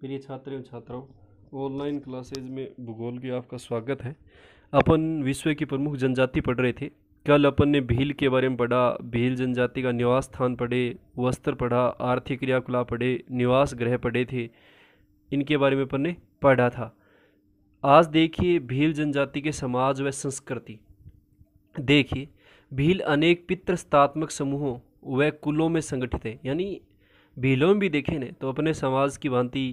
प्रिय छात्र एवं छात्राओं ऑनलाइन क्लासेज में भूगोल के आपका स्वागत है अपन विश्व की प्रमुख जनजाति पढ़ रहे थे कल अपन ने भील के बारे में पढ़ा भील जनजाति का निवास स्थान पढ़े वस्त्र पढ़ा आर्थिक क्रियाकलाप पढ़े निवास ग्रह पढ़े थे इनके बारे में अपन ने पढ़ा था आज देखिए भील जनजाति के समाज व संस्कृति देखिए भील अनेक पितृस्तात्मक समूहों व कुलों में संगठित है यानी भीलों में भी देखें ना तो अपने समाज की भांति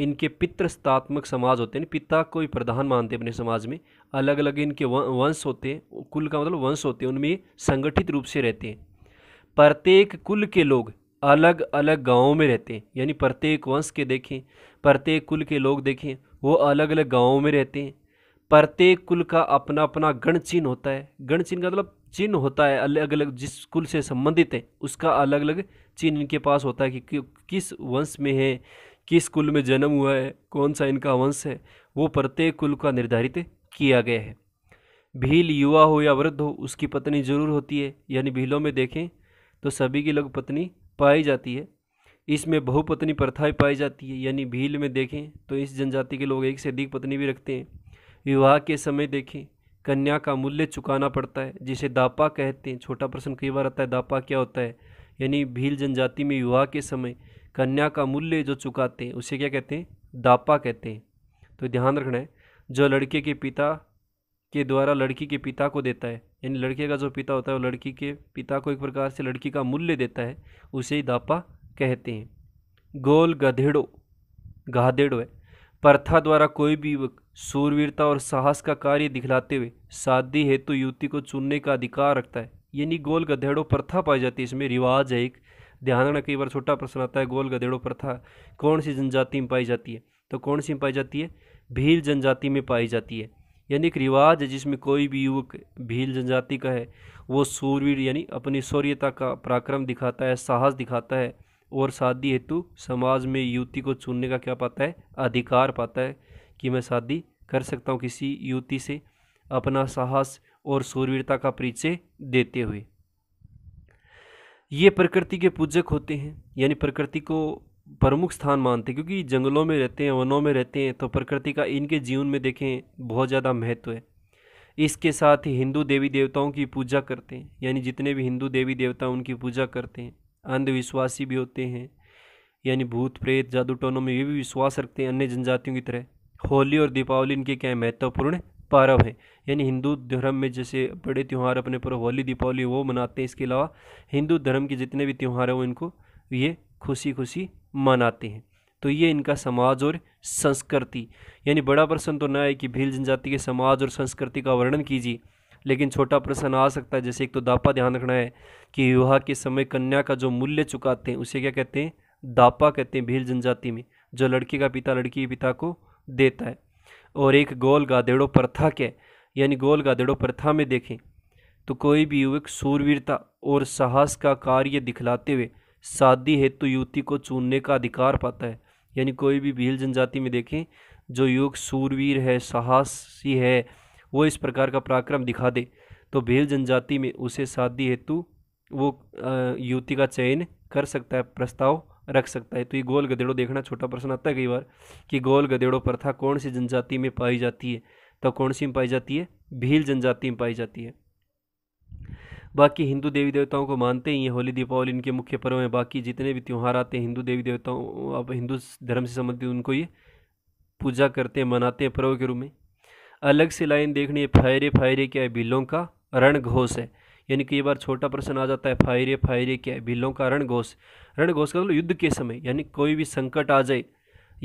इनके पितृस्तात्मक समाज होते हैं पिता को ही प्रधान मानते हैं अपने समाज में अलग अलग इनके वंश होते हैं कुल का मतलब वंश होते हैं उनमें संगठित रूप से रहते हैं प्रत्येक कुल के लोग अलग अलग गांवों में रहते हैं यानी प्रत्येक वंश के देखें प्रत्येक कुल के लोग देखें वो अलग अलग गाँवों में रहते हैं प्रत्येक कुल का अपना अपना गण चिन्ह होता है गण चिन्ह का मतलब चिन्ह होता है अलग अलग जिस कुल से संबंधित है उसका अलग अलग चिन्ह इनके पास होता है कि किस वंश में है किस कुल में जन्म हुआ है कौन सा इनका वंश है वो प्रत्येक कुल का निर्धारित किया गया है भील युवा हो या वृद्ध हो उसकी पत्नी जरूर होती है यानी भीलों में देखें तो सभी की लोग पत्नी पाई जाती है इसमें बहुपत्नी प्रथा भी पाई जाती है यानी भील में देखें तो इस जनजाति के लोग एक से अधिक पत्नी भी रखते हैं विवाह के समय देखें कन्या का मूल्य चुकाना पड़ता है जिसे दापा कहते हैं छोटा प्रश्न कई बार आता है दापा क्या होता है यानी भील जनजाति में विवाह के समय कन्या का मूल्य जो चुकाते हैं उसे क्या कहते हैं दापा कहते हैं तो ध्यान रखना है जो लड़के के पिता के द्वारा लड़की के पिता को देता है यानी लड़के का जो पिता होता है वो लड़की के पिता को एक प्रकार से लड़की का मूल्य देता है उसे ही दापा कहते हैं गोल गधेड़ो गाधेड़ो है प्रथा द्वारा कोई भी युवक सूरवीरता और साहस का कार्य दिखलाते हुए शादी हेतु युवती को चुनने का अधिकार रखता है यानी गोल गधेड़ो प्रथा पाई जाती है इसमें रिवाज है एक ध्यान रखना कई बार छोटा प्रश्न आता है गोल गधेड़ों प्रथा कौन सी जनजाति में पाई जाती है तो कौन सी में पाई जाती है भील जनजाति में पाई जाती है यानी एक रिवाज है जिसमें कोई भी युवक भील जनजाति का है वो सूरवीर यानी अपनी शौर्यता का पराक्रम दिखाता है साहस दिखाता है और शादी हेतु समाज में युवती को चुनने का क्या पाता है अधिकार पाता है कि मैं शादी कर सकता हूँ किसी युवती से अपना साहस और सूरवीरता का परिचय देते हुए ये प्रकृति के पूजक होते हैं यानी प्रकृति को प्रमुख स्थान मानते हैं क्योंकि जंगलों में रहते हैं वनों में रहते हैं तो प्रकृति का इनके जीवन में देखें बहुत ज़्यादा महत्व है इसके साथ ही हिंदू देवी देवताओं की पूजा करते हैं यानी जितने भी हिंदू देवी देवता उनकी पूजा करते हैं अंधविश्वासी भी होते हैं यानी भूत प्रेत जादू टोनों में ये भी विश्वास रखते हैं अन्य जनजातियों की तरह होली और दीपावली इनके क्या महत्वपूर्ण पर्व है यानी हिंदू धर्म में जैसे बड़े त्यौहार अपने पर होली दीपावली वो मनाते हैं इसके अलावा हिंदू धर्म के जितने भी त्यौहार हैं वो इनको ये खुशी खुशी मनाते हैं तो ये इनका समाज और संस्कृति यानी बड़ा प्रश्न तो ना है कि भील जनजाति के समाज और संस्कृति का वर्णन कीजिए लेकिन छोटा प्रश्न आ सकता है जैसे एक तो दापा ध्यान रखना है कि विवाह के समय कन्या का जो मूल्य चुकाते हैं उसे क्या कहते हैं दापा कहते हैं भील जनजाति में जो लड़के का पिता लड़की के पिता को देता है और एक गोल गादेड़ो प्रथा के यानी गोल गादेड़ो प्रथा में देखें तो कोई भी युवक सूरवीरता और साहस का कार्य दिखलाते हुए शादी हेतु युति तो युवती को चुनने का अधिकार पाता है यानी कोई भी भील जनजाति में देखें जो युवक सूरवीर है साहसी है वो इस प्रकार का पराक्रम दिखा दे तो भील जनजाति में उसे शादी हेतु वो युवती का चयन कर सकता है प्रस्ताव रख सकता है तो ये गोल गधेड़ो देखना छोटा प्रश्न आता है कई बार कि गोल गधेड़ो प्रथा कौन सी जनजाति में पाई जाती है तो कौन सी में पाई जाती है भील जनजाति में पाई जाती है बाकी हिंदू देवी देवताओं को मानते ही हैं होली दीपावली इनके मुख्य पर्व हैं बाकी जितने भी त्यौहार आते हैं हिंदू देवी देवताओं अब हिंदू धर्म से संबंधित उनको ये पूजा करते हैं मनाते हैं पर्व के रूप में अलग से लाइन देखनी है फायरे फायरे क्या है बिलों का रण घोष है यानी कई बार छोटा प्रश्न आ जाता है फायरे फायरे क्या है भीलों का रणघोष रणघोष का मतलब युद्ध के समय यानी कोई भी संकट आ जाए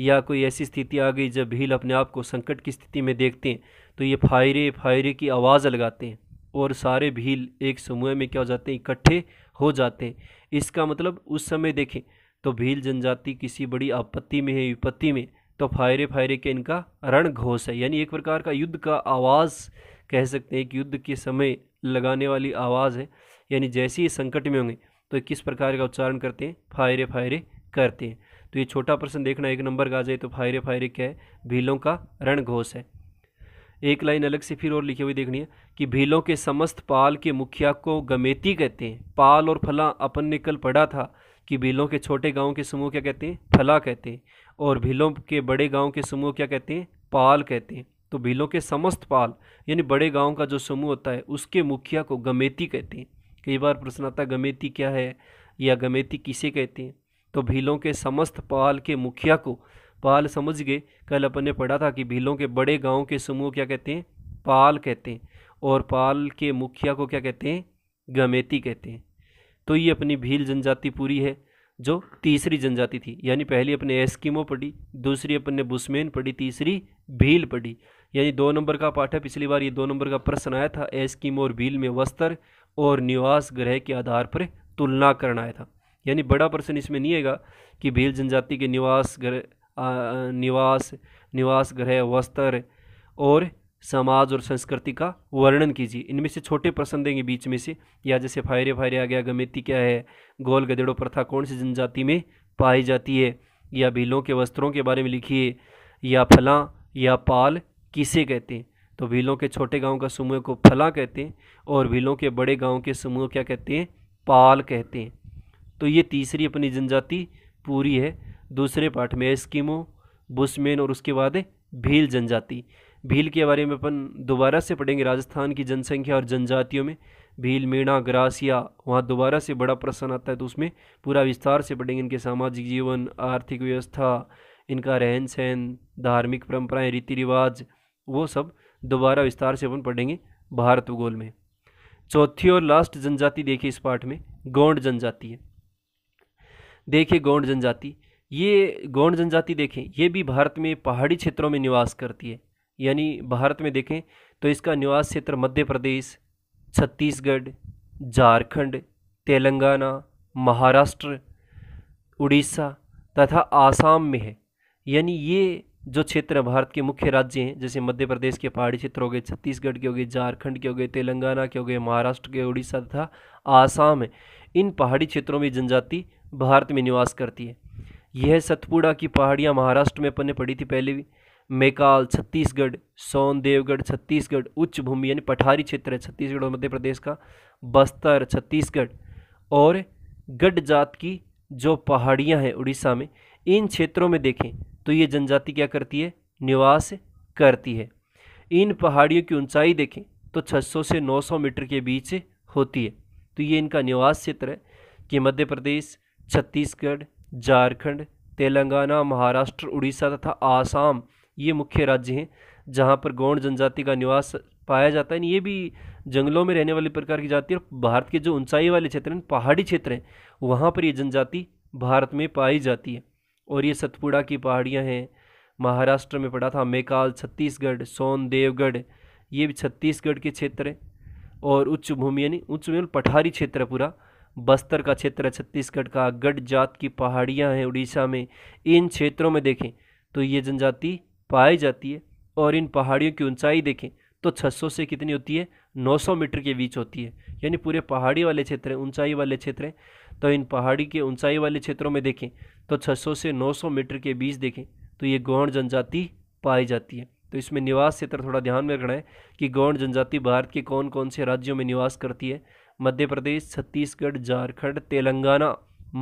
या कोई ऐसी स्थिति आ गई जब भील अपने आप को संकट की स्थिति में देखते हैं तो ये फायरे फायरे की आवाज़ लगाते हैं और सारे भील एक समूह में क्या हो जाते हैं इकट्ठे हो जाते हैं इसका मतलब उस समय देखें तो भील जनजाति किसी बड़ी आपत्ति में है विपत्ति में तो फायरे फायरे के इनका रणघोष है यानी एक प्रकार का युद्ध का आवाज़ कह सकते हैं कि युद्ध के समय लगाने वाली आवाज़ है यानी जैसे ही संकट में होंगे तो किस प्रकार का उच्चारण करते हैं फायरे फायरे करते हैं तो ये छोटा प्रश्न देखना एक नंबर का आ जाए तो फायरे फायरे क्या है भीलों का रणघोष है एक लाइन अलग से फिर और लिखी हुई देखनी है कि भीलों के समस्त पाल के मुखिया को गमेती कहते हैं पाल और फला अपन ने कल पढ़ा था कि भीलों के छोटे गांव के समूह क्या कहते हैं फला कहते हैं और भीलों के बड़े गांव के समूह क्या कहते हैं पाल कहते हैं तो भीलों के समस्त पाल यानी बड़े गांव का जो समूह होता है उसके मुखिया को गमेती कहते हैं कई बार प्रश्न आता है गमेती क्या है या गमेती किसे कहते हैं तो भीलों के समस्त पाल के मुखिया को पाल समझ गए कल अपन ने पढ़ा था कि भीलों के बड़े गांव के समूह क्या कहते हैं पाल कहते हैं और पाल के मुखिया को क्या कहते हैं गमेती कहते हैं तो ये अपनी भील जनजाति पूरी है जो तीसरी जनजाति थी यानी पहली अपने एस्किमो पढ़ी दूसरी अपन ने बुस्मेन पढ़ी तीसरी भील पढ़ी यानी दो नंबर का पाठ है पिछली बार ये दो नंबर का प्रश्न आया था एस्किम और बिल में वस्त्र और निवास ग्रह के आधार पर तुलना करना आया था यानी बड़ा प्रश्न इसमें नहीं आएगा कि भील जनजाति के निवास ग्रह निवास निवास ग्रह वस्त्र और समाज और संस्कृति का वर्णन कीजिए इनमें से छोटे प्रश्न देंगे बीच में से या जैसे फायरे फायरे आ गया गमेती क्या है गोल गदेड़ो प्रथा कौन सी जनजाति में पाई जाती है या भीलों के वस्त्रों के बारे में लिखिए या फलां या पाल किसे कहते हैं तो भीलों के छोटे गांव का समूह को फला कहते हैं और भीलों के बड़े गांव के समूह क्या कहते हैं पाल कहते हैं तो ये तीसरी अपनी जनजाति पूरी है दूसरे पाठ में एस्किमो बुशमैन और उसके बाद है भील जनजाति भील के बारे में अपन दोबारा से पढ़ेंगे राजस्थान की जनसंख्या और जनजातियों में भील मीणा ग्रासिया वहाँ दोबारा से बड़ा प्रश्न आता है तो उसमें पूरा विस्तार से पढ़ेंगे इनके सामाजिक जीवन आर्थिक व्यवस्था इनका रहन सहन धार्मिक परंपराएं रीति रिवाज वो सब दोबारा विस्तार से अपन पढ़ेंगे भारत भूगोल में चौथी और लास्ट जनजाति देखिए इस पाठ में गौंड जनजाति है देखिए गौंड जनजाति ये गौंड जनजाति देखें ये भी भारत में पहाड़ी क्षेत्रों में निवास करती है यानी भारत में देखें तो इसका निवास क्षेत्र मध्य प्रदेश छत्तीसगढ़ झारखंड तेलंगाना महाराष्ट्र उड़ीसा तथा आसाम में है यानी ये जो क्षेत्र भारत के मुख्य राज्य हैं जैसे मध्य प्रदेश के पहाड़ी क्षेत्र हो गए छत्तीसगढ़ के हो गए झारखंड के हो गए तेलंगाना के हो गए महाराष्ट्र के उड़ीसा तथा आसाम है इन पहाड़ी क्षेत्रों में जनजाति भारत में निवास करती है यह सतपुड़ा की पहाड़ियाँ महाराष्ट्र में पन्ने पड़ी थी पहले भी मेकाल छत्तीसगढ़ सोन देवगढ़ छत्तीसगढ़ उच्च भूमि यानी पठारी क्षेत्र है छत्तीसगढ़ और मध्य प्रदेश का बस्तर छत्तीसगढ़ और गढ़ जात की जो पहाड़ियाँ हैं उड़ीसा में इन क्षेत्रों में देखें तो ये जनजाति क्या करती है निवास करती है इन पहाड़ियों की ऊंचाई देखें तो 600 से 900 मीटर के बीच होती है तो ये इनका निवास क्षेत्र है कि मध्य प्रदेश छत्तीसगढ़ झारखंड तेलंगाना महाराष्ट्र उड़ीसा तथा आसाम ये मुख्य राज्य हैं जहाँ पर गौंड जनजाति का निवास पाया जाता है ये भी जंगलों में रहने वाले प्रकार की जाति है और भारत के जो ऊंचाई वाले क्षेत्र हैं पहाड़ी क्षेत्र हैं वहाँ पर ये जनजाति भारत में पाई जाती है और ये सतपुड़ा की पहाड़ियाँ हैं महाराष्ट्र में पड़ा था मेकाल छत्तीसगढ़ सोन देवगढ़ ये भी छत्तीसगढ़ के क्षेत्र है और उच्च भूमि यानी उच्च भूमि पठारी क्षेत्र है पूरा बस्तर का क्षेत्र है छत्तीसगढ़ का गढ़ जात की पहाड़ियाँ हैं उड़ीसा में इन क्षेत्रों में देखें तो ये जनजाति पाई जाती है और इन पहाड़ियों की ऊंचाई देखें तो 600 से कितनी होती है 900 मीटर के बीच होती है यानी पूरे पहाड़ी वाले क्षेत्र हैं ऊंचाई वाले क्षेत्र हैं तो इन पहाड़ी के ऊंचाई वाले क्षेत्रों में देखें तो 600 से 900 मीटर के बीच देखें तो ये गौण जनजाति पाई जाती है तो इसमें निवास क्षेत्र थोड़ा ध्यान में रखना है कि गौण जनजाति भारत के कौन कौन से राज्यों में निवास करती है मध्य प्रदेश छत्तीसगढ़ झारखंड तेलंगाना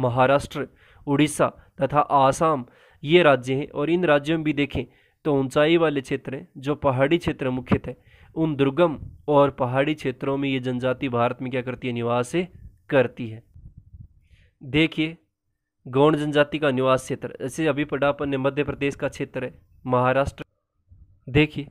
महाराष्ट्र उड़ीसा तथा आसाम ये राज्य हैं और इन राज्यों में भी देखें तो ऊंचाई वाले क्षेत्र जो पहाड़ी क्षेत्र मुख्य थे उन दुर्गम और पहाड़ी क्षेत्रों में ये जनजाति भारत में क्या करती है निवासें करती है देखिए गौण जनजाति का निवास क्षेत्र जैसे अभी पढ़ा अपन ने मध्य प्रदेश का क्षेत्र है महाराष्ट्र देखिए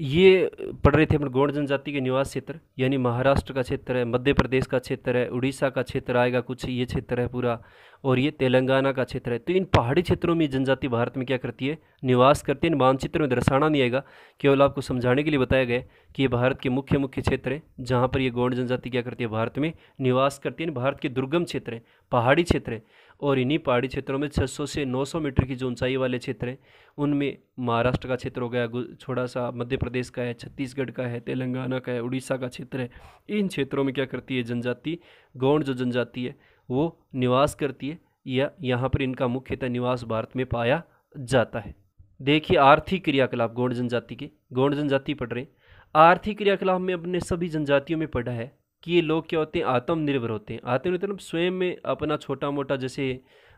ये पढ़ रहे थे अपने गौंड जनजाति के निवास क्षेत्र यानी महाराष्ट्र का क्षेत्र है मध्य प्रदेश का क्षेत्र है उड़ीसा का क्षेत्र आएगा कुछ ये क्षेत्र है पूरा और ये तेलंगाना का क्षेत्र है तो इन पहाड़ी क्षेत्रों में जनजाति भारत में क्या करती है निवास करती है इन मानचित्र में दर्शाना नहीं आएगा केवल आपको समझाने के लिए बताया गया कि ये भारत के मुख्य मुख्य क्षेत्र हैं जहाँ पर ये गौंड जनजाति क्या करती है भारत में निवास करती है भारत के दुर्गम क्षेत्र हैं पहाड़ी क्षेत्र हैं और इन्हीं पहाड़ी क्षेत्रों में 600 से 900 मीटर की जो ऊंचाई वाले क्षेत्र हैं उनमें महाराष्ट्र का क्षेत्र हो गया थोड़ा सा मध्य प्रदेश का है छत्तीसगढ़ का है तेलंगाना का है उड़ीसा का क्षेत्र है इन क्षेत्रों में क्या करती है जनजाति गौंड जो जनजाति है वो निवास करती है या यहाँ पर इनका मुख्यतः निवास भारत में पाया जाता है देखिए आर्थिक क्रियाकलाप गौंड जनजाति के गौंड जनजाति पढ़ रहे आर्थिक क्रियाकलाप में अपने सभी जनजातियों में पढ़ा है कि ये लोग क्या होते हैं आत्मनिर्भर होते हैं आत्मनिर्भर तो मतलब स्वयं में अपना छोटा मोटा जैसे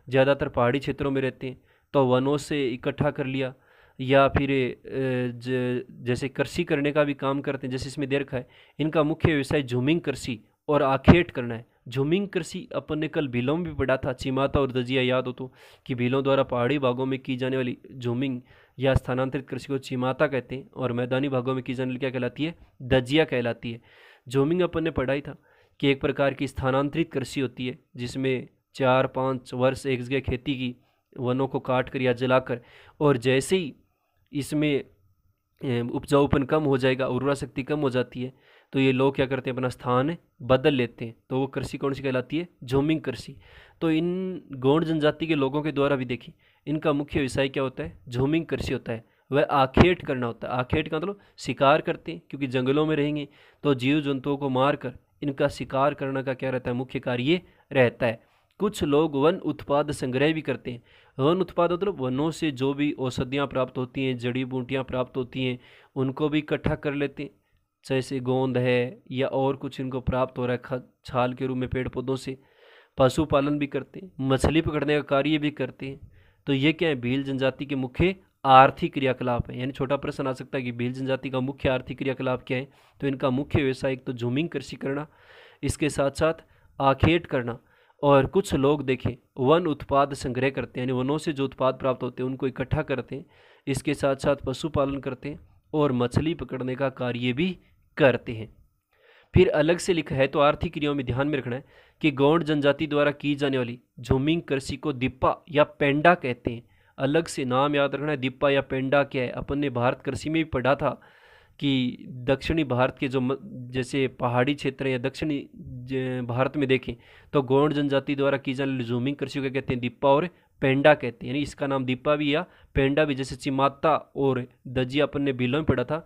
ज़्यादातर पहाड़ी क्षेत्रों में रहते हैं तो वनों से इकट्ठा कर लिया या फिर जैसे कृषि करने का भी काम करते हैं जैसे इसमें देर खाए है इनका मुख्य व्यवसाय झूमिंग कृषि और आखेट करना है झूमिंग कृषि अपन ने कल भीलों में भी पढ़ा था चिमाता और दजिया याद हो तो कि भीलों द्वारा पहाड़ी भागों में की जाने वाली झूमिंग या स्थानांतरित कृषि को चिमाता कहते हैं और मैदानी भागों में की जाने वाली क्या कहलाती है दजिया कहलाती है जोमिंग अपन ने पढ़ाई था कि एक प्रकार की स्थानांतरित कृषि होती है जिसमें चार पाँच वर्ष एक जगह खेती की वनों को काट कर या जलाकर और जैसे ही इसमें उपजाऊपन कम हो जाएगा उर्वरा शक्ति कम हो जाती है तो ये लोग क्या करते हैं अपना स्थान बदल लेते हैं तो वो कृषि कौन सी कहलाती है झोमिंग कृषि तो इन गौंड जनजाति के लोगों के द्वारा भी देखी इनका मुख्य व्यवसाय क्या होता है झोमिंग कृषि होता है वह आखेट करना होता है आखेट का मतलब शिकार करते हैं क्योंकि जंगलों में रहेंगे तो जीव जंतुओं को मारकर इनका शिकार करने का क्या रहता है मुख्य कार्य रहता है कुछ लोग वन उत्पाद संग्रह भी करते हैं वन उत्पाद मतलब वनों से जो भी औषधियाँ प्राप्त होती हैं जड़ी बूटियाँ प्राप्त होती हैं उनको भी इकट्ठा कर लेते हैं जैसे गोंद है या और कुछ इनको प्राप्त हो रहा है छाल के रूप में पेड़ पौधों से पशुपालन भी करते हैं मछली पकड़ने का कार्य भी करते हैं तो ये क्या है भील जनजाति के मुख्य आर्थिक क्रियाकलाप है यानी छोटा प्रश्न आ सकता है कि भील जनजाति का मुख्य आर्थिक क्रियाकलाप क्या है तो इनका मुख्य व्यवसाय एक तो झूमिंग कृषि करना इसके साथ साथ आखेट करना और कुछ लोग देखें वन उत्पाद संग्रह करते हैं यानी वनों से जो उत्पाद प्राप्त होते हैं उनको इकट्ठा करते हैं इसके साथ साथ पशुपालन करते हैं और मछली पकड़ने का कार्य भी करते हैं फिर अलग से लिखा है तो आर्थिक क्रियाओं में ध्यान में रखना है कि गौंड जनजाति द्वारा की जाने वाली झूमिंग कृषि को दिप्पा या पेंडा कहते हैं अलग से नाम याद रखना है दिप्पा या पेंडा क्या है अपन ने भारत कृषि में भी पढ़ा था कि दक्षिणी भारत के जो जैसे पहाड़ी क्षेत्र या दक्षिणी भारत में देखें तो गौंड जनजाति द्वारा की जाने जूमिंग कृषि को कहते हैं दिप्पा और पेंडा कहते हैं यानी इसका नाम दिप्पा भी या पेंडा भी जैसे चिमाता और दजिया अपन ने बिलों में पढ़ा था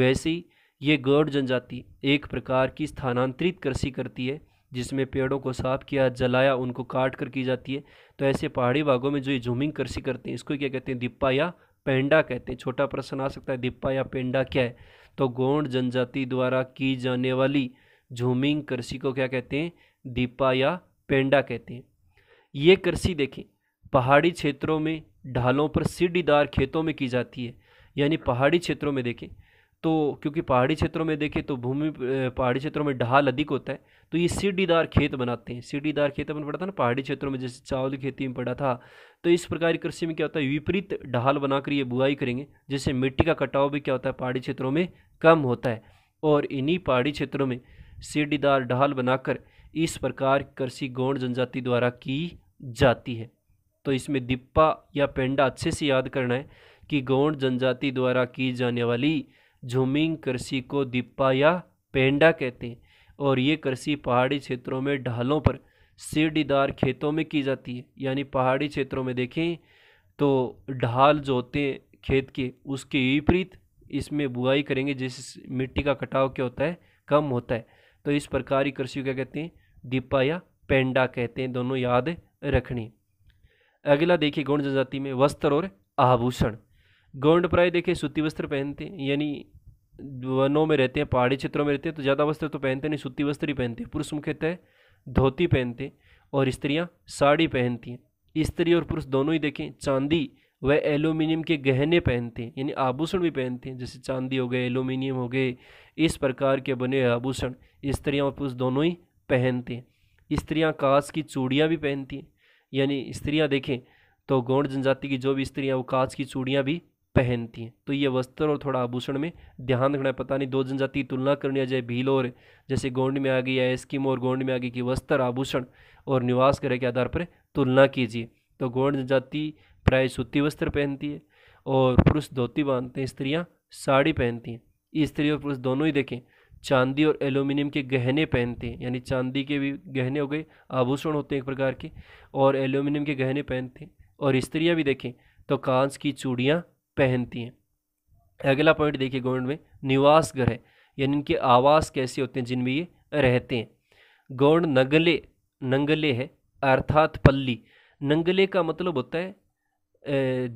वैसे ही ये गौड़ जनजाति एक प्रकार की स्थानांतरित कृषि करती है जिसमें पेड़ों को साफ किया जलाया उनको काट कर की जाती है तो ऐसे पहाड़ी भागों में जो ये झूमिंग कृषि करते हैं इसको क्या कहते हैं दिप्पा या पेंडा कहते हैं छोटा प्रश्न आ सकता है दिप्पा या पेंडा क्या है तो गोंड जनजाति द्वारा की जाने वाली झूमिंग कृषि को क्या कहते हैं दीपा या पेंडा कहते हैं ये कृषि देखें पहाड़ी क्षेत्रों में ढालों पर सीढ़ीदार खेतों में की जाती है यानी पहाड़ी क्षेत्रों में देखें तो क्योंकि पहाड़ी क्षेत्रों में देखें तो भूमि पहाड़ी क्षेत्रों में ढाल अधिक होता है तो ये सीढ़ीदार खेत बनाते हैं सीढ़ीदार खेत अपन पड़ा था ना पहाड़ी क्षेत्रों में जैसे चावल की खेती में पड़ा था तो इस प्रकार की कृषि में क्या होता है विपरीत ढाल बनाकर ये बुआई करेंगे जिससे मिट्टी का कटाव भी क्या होता है पहाड़ी क्षेत्रों में कम होता है और इन्हीं पहाड़ी क्षेत्रों में सीढ़ीदार ढाल बनाकर इस प्रकार कृषि गौण जनजाति द्वारा की जाती है तो इसमें दिप्पा या पेंडा अच्छे से याद करना है कि गौण जनजाति द्वारा की जाने वाली झूमिंग कृषि को दिप्पा या पेंडा कहते हैं और ये कृषि पहाड़ी क्षेत्रों में ढालों पर सीढ़ीदार खेतों में की जाती है यानी पहाड़ी क्षेत्रों में देखें तो ढाल जो होते हैं खेत के उसके विपरीत इसमें बुआई करेंगे जिस मिट्टी का कटाव क्या होता है कम होता है तो इस प्रकार की कृषि क्या कहते हैं दीपा या पेंडा कहते हैं दोनों याद रखनी अगला देखिए गौण जनजाति में वस्त्र और आभूषण गौंड प्राय देखिए सूती वस्त्र पहनते हैं यानी वनों में रहते हैं पहाड़ी क्षेत्रों में रहते हैं तो ज़्यादा वस्त्र तो पहनते नहीं सूती वस्त्र ही पहनते हैं पुरुष मुख्यतः धोती पहनते और स्त्रियाँ साड़ी पहनती हैं स्त्री और पुरुष दोनों ही देखें चांदी व एलुमिनियम के गहने पहनते हैं यानी आभूषण भी पहनते हैं जैसे चांदी हो गए एलुमिनियम हो गए इस प्रकार के बने आभूषण स्त्रियाँ और पुरुष दोनों ही पहनते हैं स्त्रियाँ कांच की चूड़ियाँ भी पहनती हैं यानी स्त्रियाँ देखें तो गौंड जनजाति की जो भी स्त्रियाँ वो कांच की चूड़ियाँ भी पहनती हैं तो ये वस्त्र और थोड़ा आभूषण में ध्यान रखना है पता नहीं दो जनजाति तुलना करनी आ जाए भील और जैसे गोंड में आ गई या एस्किमो और गोंड में आ गई कि वस्त्र आभूषण और निवास ग्रह के आधार पर तुलना कीजिए तो गोंड जनजाति प्राय सूती वस्त्र पहनती है और पुरुष धोती बांधते हैं स्त्रियाँ साड़ी पहनती हैं स्त्री और पुरुष दोनों ही देखें चांदी और एल्यूमिनियम के गहने पहनते हैं यानी चांदी के भी गहने हो गए आभूषण होते हैं एक प्रकार के और एल्यूमिनियम के गहने पहनते हैं और स्त्रियाँ भी देखें तो कांच की चूड़ियाँ पहनती हैं अगला पॉइंट देखिए गवर्नमेंट में निवास घर है यानी इनके आवास कैसे होते हैं जिनमें ये रहते हैं गौंड नंगले नंगले है अर्थात पल्ली नंगले का मतलब होता है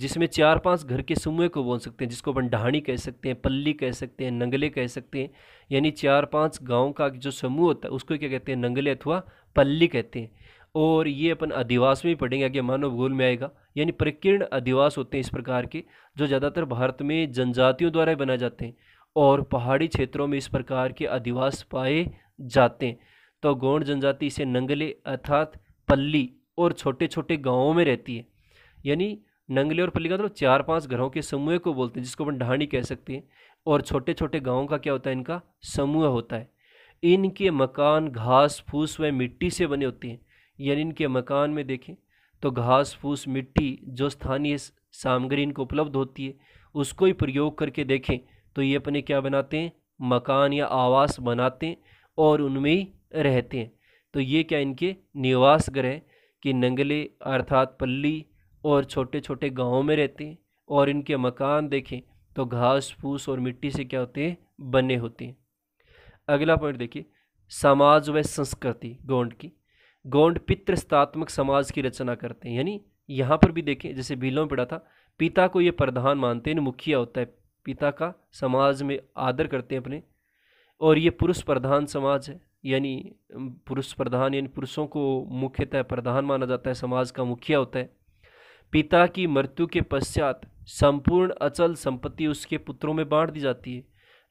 जिसमें चार पांच घर के समूह को बोल सकते हैं जिसको अपन ढाणी कह सकते हैं पल्ली कह सकते हैं नंगले कह सकते हैं यानी चार पांच गांव का जो समूह होता है उसको क्या कहते हैं नंगले अथवा पल्ली कहते हैं और ये अपन अधिवास में पढ़ेंगे आगे मानव भूगोल में आएगा यानी प्रकीर्ण अधिवास होते हैं इस प्रकार के जो ज़्यादातर भारत में जनजातियों द्वारा बनाए जाते हैं और पहाड़ी क्षेत्रों में इस प्रकार के अधिवास पाए जाते हैं तो गौंड जनजाति इसे नंगले अर्थात पल्ली और छोटे छोटे गाँवों में रहती है यानी नंगले और पल्ली का मतलब चार पांच घरों के समूह को बोलते हैं जिसको अपन ढाणी कह सकते हैं और छोटे छोटे गाँव का क्या होता है इनका समूह होता है इनके मकान घास फूस व मिट्टी से बने होते हैं यानी इनके मकान में देखें तो घास फूस मिट्टी जो स्थानीय सामग्री इनको उपलब्ध होती है उसको ही प्रयोग करके देखें तो ये अपने क्या बनाते हैं मकान या आवास बनाते हैं और उनमें ही रहते हैं तो ये क्या इनके निवास ग्रह कि नंगले अर्थात पल्ली और छोटे छोटे गाँव में रहते हैं और इनके मकान देखें तो घास फूस और मिट्टी से क्या होते हैं बने होते हैं अगला पॉइंट देखिए समाज व संस्कृति गोंड की गौंड पितृस्तात्मक समाज की रचना करते हैं यानी यहाँ पर भी देखें जैसे भीलों में पड़ा था पिता को ये प्रधान मानते हैं मुखिया होता है पिता का समाज में आदर करते हैं अपने और ये पुरुष प्रधान समाज है यानी पुरुष प्रधान यानी पुरुषों को मुख्यतः प्रधान माना जाता है समाज का मुखिया होता है पिता की मृत्यु के पश्चात संपूर्ण अचल संपत्ति उसके पुत्रों में बांट दी जाती है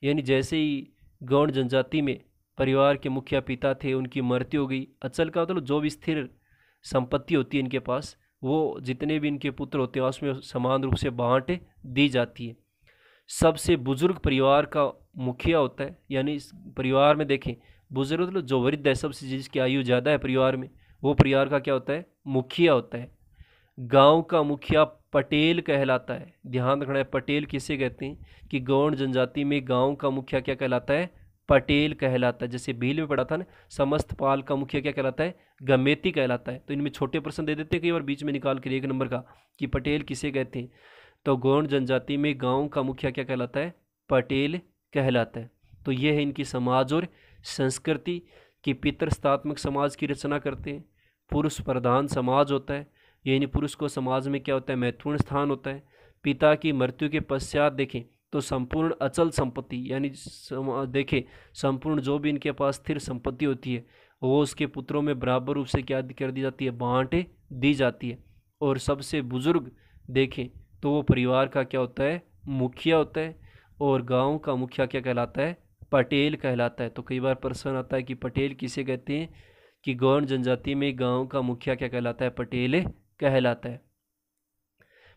यानी जैसे ही गौण जनजाति में परिवार के मुखिया पिता थे उनकी मृत्यु हो गई अचल का मतलब जो भी स्थिर संपत्ति होती है इनके पास वो जितने भी इनके पुत्र होते हैं उसमें समान रूप से बांट दी जाती है सबसे बुजुर्ग परिवार का मुखिया होता है यानी इस परिवार में देखें बुजुर्ग मतलब जो वृद्ध है सबसे जिसकी आयु ज़्यादा है परिवार में वो परिवार का क्या होता है मुखिया होता है गांव का मुखिया पटेल कहलाता है ध्यान रखना है पटेल किसे कहते हैं कि गौण जनजाति में गांव का मुखिया क्या कहलाता है पटेल कहलाता है जैसे भील में पढ़ा था ना समस्त पाल का मुखिया क्या कहलाता है गमेती कहलाता है तो इनमें छोटे प्रश्न दे देते हैं कई बार बीच में निकाल कर एक नंबर का कि पटेल किसे कहते हैं तो गौण जनजाति में गाँव का मुखिया क्या कहलाता है पटेल कहलाता है तो यह है इनकी समाज और संस्कृति कि पितृस्तात्मक समाज की रचना करते हैं पुरुष प्रधान समाज होता है यानी पुरुष को समाज में क्या होता है महत्वपूर्ण स्थान होता है पिता की मृत्यु के पश्चात देखें तो संपूर्ण अचल संपत्ति यानी देखें संपूर्ण जो भी इनके पास स्थिर संपत्ति होती है वो उसके पुत्रों में बराबर रूप से क्या कर दी जाती है बांट दी जाती है और सबसे बुजुर्ग देखें तो वो परिवार का क्या होता है मुखिया होता है और गांव का मुखिया क्या कहलाता है पटेल कहलाता है तो कई बार प्रश्न आता है कि पटेल किसे कहते हैं कि गौण जनजाति में गांव का मुखिया क्या कहलाता है पटेल कहलाता है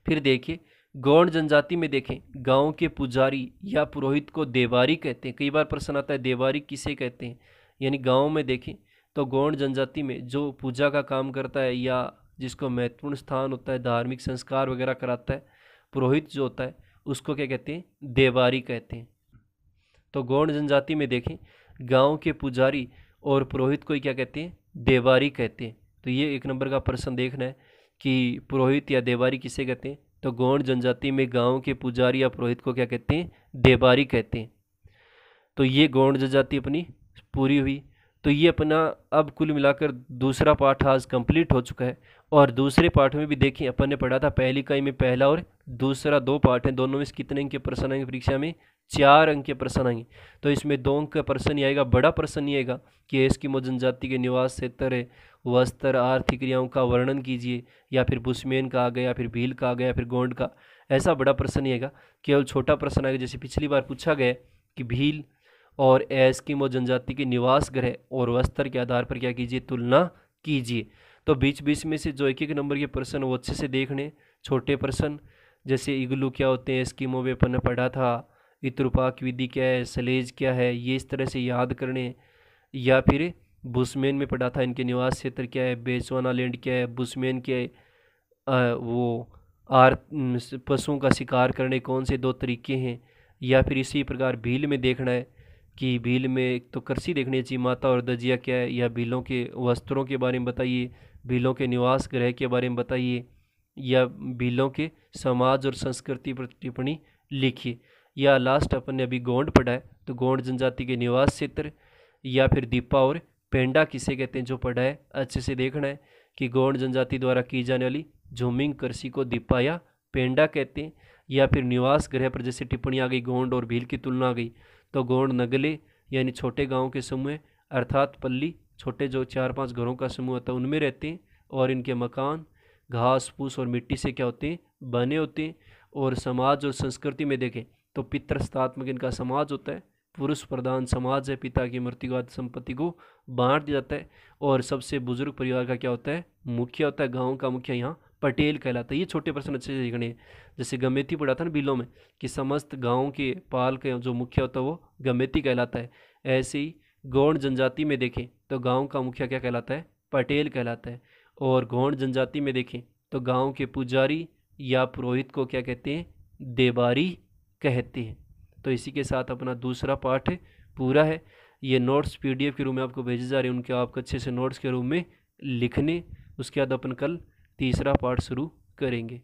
फिर देखिए गौण जनजाति में देखें गांव के पुजारी या पुरोहित को देवारी कहते हैं कई बार प्रश्न आता है देवारी किसे कहते हैं यानी गांव में देखें तो गौण जनजाति में जो पूजा का काम करता है या जिसको महत्वपूर्ण स्थान होता है धार्मिक संस्कार वगैरह कराता है पुरोहित जो होता है उसको क्या कहते हैं देवारी कहते हैं तो गौण जनजाति में देखें गांव के पुजारी और पुरोहित को क्या कहते हैं देवारी कहते हैं तो ये एक नंबर का प्रश्न देखना है कि पुरोहित या देवारी किसे कहते हैं तो गौंड जनजाति में गांव के पुजारी या पुरोहित को क्या कहते हैं देबारी कहते हैं तो ये गौंड जनजाति अपनी पूरी हुई तो ये अपना अब कुल मिलाकर दूसरा पाठ आज कंप्लीट हो चुका है और दूसरे पाठ में भी देखें अपन ने पढ़ा था पहली इकाई में पहला और दूसरा दो पाठ हैं दोनों में कितने इनके प्रश्न आएंगे परीक्षा में चार अंक के प्रश्न आएंगे तो इसमें दो अंक का प्रश्न ही आएगा बड़ा प्रश्न ही आएगा कि एस्किमो जनजाति के निवास क्षेत्र है वस्त्र आर्थिक क्रियाओं का वर्णन कीजिए या फिर बुशमेन का आ गया फिर भील का आ गया फिर गोंड का ऐसा बड़ा प्रश्न ही आएगा केवल छोटा प्रश्न आएगा जैसे पिछली बार पूछा गया कि भील और मो जनजाति के निवास ग्रह और वस्त्र के आधार पर क्या कीजिए तुलना कीजिए तो बीच बीच में से जो एक एक नंबर के प्रश्न वो अच्छे से देखने छोटे प्रश्न जैसे इग्लू क्या होते हैं एस्किमो में पढ़ा था इतरपाक विधि क्या है सलेज क्या है ये इस तरह से याद करने या फिर बुसमैन में पढ़ा था इनके निवास क्षेत्र क्या है बेचवाना लैंड क्या है बुसमैन के आ, वो आर पशुओं का शिकार करने कौन से दो तरीके हैं या फिर इसी प्रकार भील में देखना है कि भील में एक तो करसी देखनी चाहिए माता और दजिया क्या है या भीलों के वस्त्रों के बारे में बताइए भीलों के निवास ग्रह के बारे में बताइए या भीलों के समाज और संस्कृति पर टिप्पणी लिखिए या लास्ट अपन ने अभी गोंड पढ़ा है तो गोंड जनजाति के निवास क्षेत्र या फिर दीपा और पेंडा किसे कहते हैं जो पढ़ा है अच्छे से देखना है कि गोंड जनजाति द्वारा की जाने वाली झूमिंग कृषि को दीपा या पेंडा कहते हैं या फिर निवास ग्रह पर जैसे टिप्पणी आ गई गोंड और भील की तुलना आ गई तो गोंड नगले यानी छोटे गाँव के समूह अर्थात पल्ली छोटे जो चार पाँच घरों का समूह होता है उनमें रहते हैं और इनके मकान घास फूस और मिट्टी से क्या होते हैं बने होते हैं और समाज और संस्कृति में देखें तो पितृस्तात्मक इनका समाज होता है पुरुष प्रधान समाज है पिता की मृत्युवाद संपत्ति को बांट दिया जाता है और सबसे बुजुर्ग परिवार का क्या होता है मुखिया होता है गांव का मुखिया यहाँ पटेल कहलाता है ये छोटे प्रश्न अच्छे से सीखने हैं जैसे गमेती पढ़ा था ना बिलों में कि समस्त गांव के पाल का जो मुखिया होता है वो गमेती कहलाता है ऐसे ही गौण जनजाति में देखें तो गाँव का मुखिया क्या कहलाता है पटेल कहलाता है और गौण जनजाति में देखें तो गाँव के पुजारी या पुरोहित को क्या कहते हैं देबारी कहती है तो इसी के साथ अपना दूसरा पार्ट है पूरा है ये नोट्स पीडीएफ के रूप में आपको भेजे जा रहे हैं उनके आपको अच्छे से नोट्स के रूप में लिखने उसके बाद अपन कल तीसरा पार्ट शुरू करेंगे